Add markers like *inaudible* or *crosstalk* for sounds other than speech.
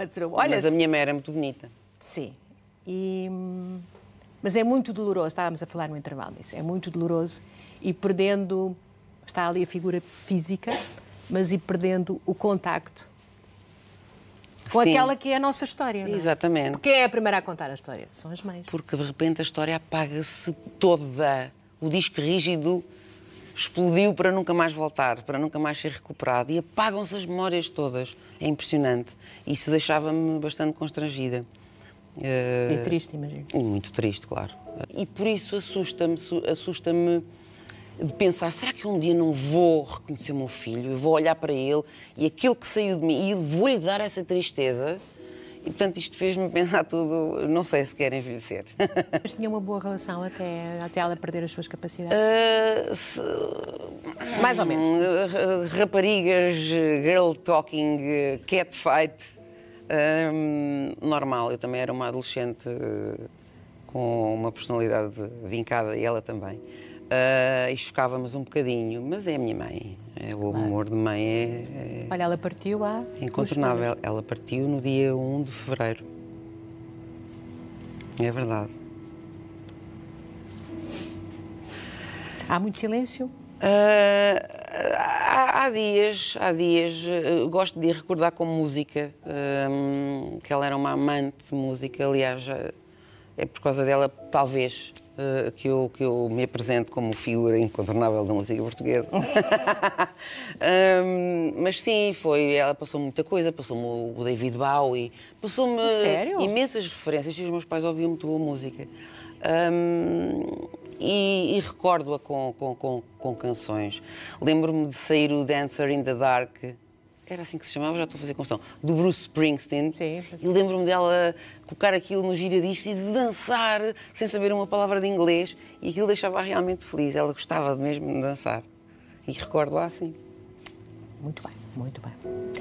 outro. Olha, mas a minha mãe era muito bonita. Sim. E... Mas é muito doloroso, estávamos a falar no intervalo disso, é muito doloroso e perdendo, está ali a figura física, mas e perdendo o contacto com Sim. aquela que é a nossa história. Não é? Exatamente. Quem é a primeira a contar a história? São as mães. Porque de repente a história apaga-se toda. O disco rígido explodiu para nunca mais voltar, para nunca mais ser recuperado. E apagam-se as memórias todas. É impressionante. Isso deixava-me bastante constrangida. É triste, imagino. Muito triste, claro. E por isso assusta-me assusta de pensar: será que um dia não vou reconhecer o meu filho? Eu vou olhar para ele e aquilo que saiu de mim, e vou-lhe dar essa tristeza e, portanto, isto fez-me pensar tudo, não sei se quer envelhecer. *laughs* Mas tinha uma boa relação até, até ela perder as suas capacidades? Uh, se... Mais ou menos. Hum, raparigas, girl talking, catfight, fight hum, normal. Eu também era uma adolescente uh, com uma personalidade vincada, e ela também. Uh, e chocávamos um bocadinho, mas é a minha mãe. Eu é claro amor de mãe é. é Olha, ela partiu há. Incontornável. Ela partiu no dia 1 de fevereiro. É verdade. Há muito silêncio? Uh, há, há, dias, há dias, eh, gosto de recordar com música, ehm, que ela era uma amante de música, aliás, eh, é por causa dela, talvez, eh, que, eu, que eu me apresento como figura incontornável da música portuguesa. um, *laughs* mas sim, foi. Ela passou-me muita coisa, passou-me o David Bowie, passou-me imensas referências e os meus pais ouviam muito boa música. Um, e, e recordo-a com, com, com, com canções. Lembro-me de sair o Dancer in the Dark era assim que se chamava, já estou a fazer confusão, do Bruce Springsteen. Sim. E lembro-me dela colocar aquilo no giradiscos e de dançar sem saber uma palavra de inglês. E aquilo deixava realmente feliz. Ela gostava mesmo de dançar. E recordo lá assim. Muito bem, muito bem.